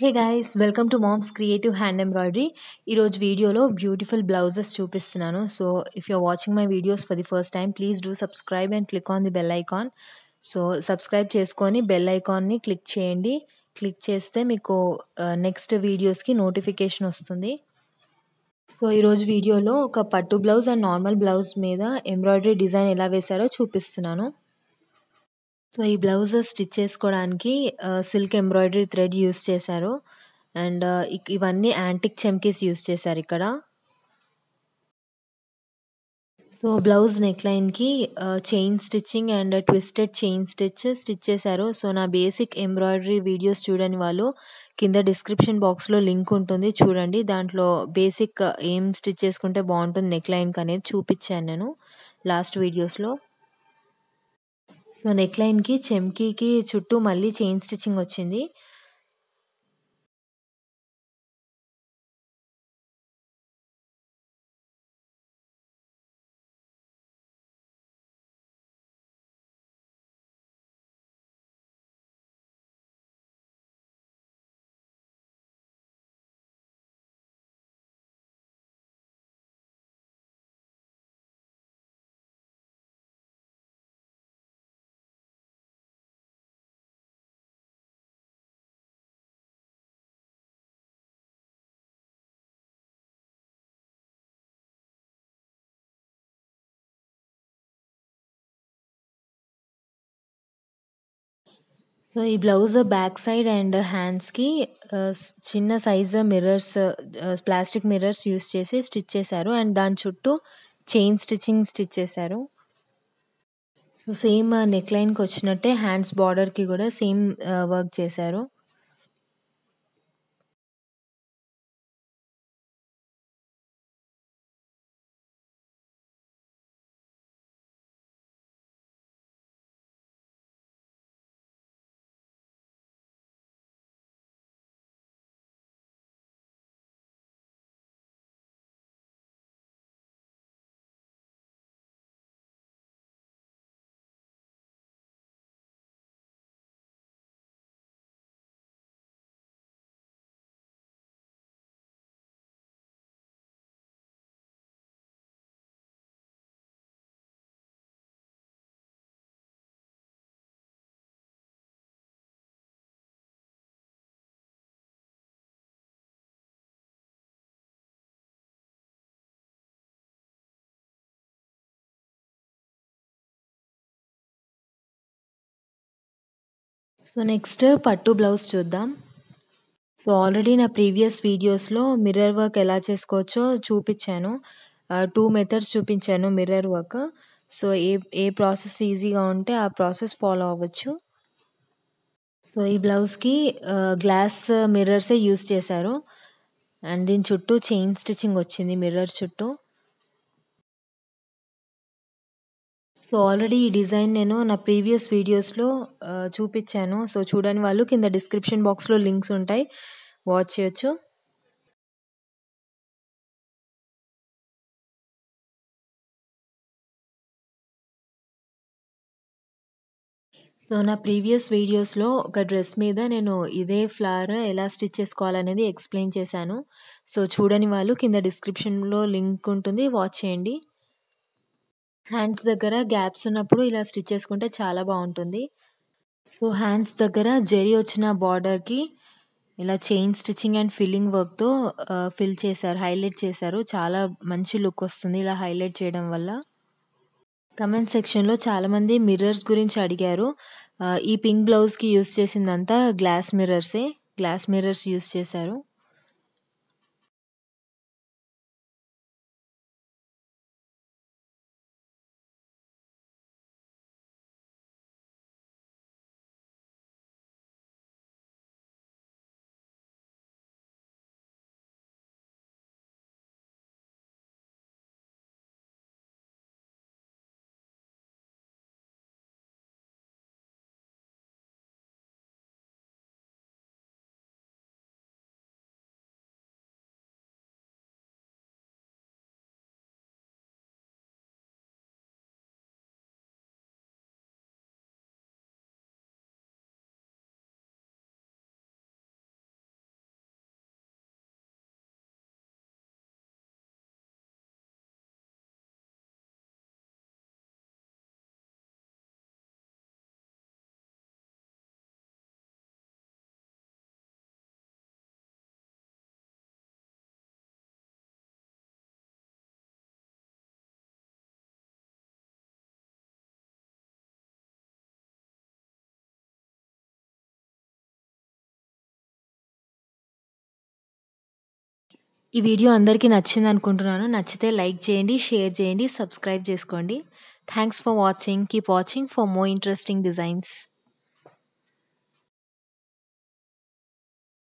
hey guys welcome to mom's creative hand embroidery ఈరోజు వీడియోలో beautiful blouses చూపిస్తున్నాను so if you're watching my videos for the first time please do subscribe and click on the bell icon so subscribe చేసుకొని bell ఐకాన్ని click చేయండి click చేస్తే మీకు next వీడియోస్కి notification వస్తుంది సో ఈరోజు వీడియోలో ఒక పట్టు బ్లౌజ్ అండ్ నార్మల్ బ్లౌజ్ మీద ఎంబ్రాయిడరీ డిజైన్ ఎలా వేశారో చూపిస్తున్నాను సో ఈ బ్లౌజెస్ స్టిచ్ చేసుకోవడానికి సిల్క్ ఎంబ్రాయిడరీ థ్రెడ్ యూస్ చేశారు అండ్ ఇవన్నీ యాంటిక్ చెంకీస్ యూస్ చేశారు ఇక్కడ సో బ్లౌజ్ నెక్ లైన్కి chain stitching and twisted chain stitch stitch చేశారు సో నా బేసిక్ ఎంబ్రాయిడరీ వీడియోస్ చూడని వాళ్ళు కింద డిస్క్రిప్షన్ బాక్స్లో లింక్ ఉంటుంది చూడండి దాంట్లో బేసిక్ ఏం స్టిచ్ చేసుకుంటే బాగుంటుంది నెక్ లైన్కి అనేది చూపించాను నేను లాస్ట్ వీడియోస్లో సో నెక్ లైన్కి చెంకీకి చుట్టూ మళ్ళీ చైన్ స్టిచ్చింగ్ వచ్చింది సో ఈ బ్లౌజ్ బ్యాక్ సైడ్ అండ్ హ్యాండ్స్కి చిన్న size mirrors plastic mirrors use చేసి స్టిచ్ చేశారు అండ్ దాని చుట్టూ చైన్ స్టిచ్చింగ్ స్టిచ్ చేశారు సో సేమ్ నెక్ లైన్కి వచ్చినట్టే హ్యాండ్స్ బార్డర్కి కూడా సేమ్ వర్క్ చేశారు సో నెక్స్ట్ పట్టు బ్లౌజ్ చూద్దాం సో ఆల్రెడీ నా ప్రీవియస్ వీడియోస్లో మిర్రర్ వర్క్ ఎలా చేసుకోవచ్చో చూపించాను టూ మెథడ్స్ చూపించాను మిర్రర్ వర్క్ సో ఏ ఏ ప్రాసెస్ ఈజీగా ఉంటే ఆ ప్రాసెస్ ఫాలో అవ్వచ్చు సో ఈ బ్లౌజ్కి గ్లాస్ మిర్రర్సే యూస్ చేశారు అండ్ దీని చుట్టూ చైన్ స్టిచ్చింగ్ వచ్చింది మిర్రర్ చుట్టూ సో ఆల్రెడీ ఈ డిజైన్ నేను నా ప్రీవియస్ వీడియోస్లో చూపించాను సో చూడని వాళ్ళు కింద డిస్క్రిప్షన్ బాక్స్లో లింక్స్ ఉంటాయి వాచ్ చేయొచ్చు సో నా ప్రీవియస్ వీడియోస్లో ఒక డ్రెస్ మీద నేను ఇదే ఫ్లవర్ ఎలా స్టిచ్ చేసుకోవాలనేది ఎక్స్ప్లెయిన్ చేశాను సో చూడని వాళ్ళు కింద డిస్క్రిప్షన్లో లింక్ ఉంటుంది వాచ్ చేయండి హ్యాండ్స్ దగ్గర గ్యాప్స్ ఉన్నప్పుడు ఇలా స్టిచ్ చేసుకుంటే చాలా బాగుంటుంది సో హ్యాండ్స్ దగ్గర జరి వచ్చిన బార్డర్కి ఇలా చైన్ స్టిచ్చింగ్ అండ్ ఫిల్లింగ్ వర్క్తో ఫిల్ చేశారు హైలైట్ చేశారు చాలా మంచి లుక్ వస్తుంది ఇలా హైలైట్ చేయడం వల్ల కమెంట్ సెక్షన్లో చాలామంది మిర్రర్స్ గురించి అడిగారు ఈ పింక్ బ్లౌజ్కి యూస్ చేసిందంతా గ్లాస్ మిర్రర్సే గ్లాస్ మిర్రర్స్ యూస్ చేశారు ఈ వీడియో అందరికీ నచ్చింది అనుకుంటున్నాను నచ్చితే లైక్ చేయండి షేర్ చేయండి సబ్స్క్రైబ్ చేసుకోండి thanks for watching keep watching for more interesting designs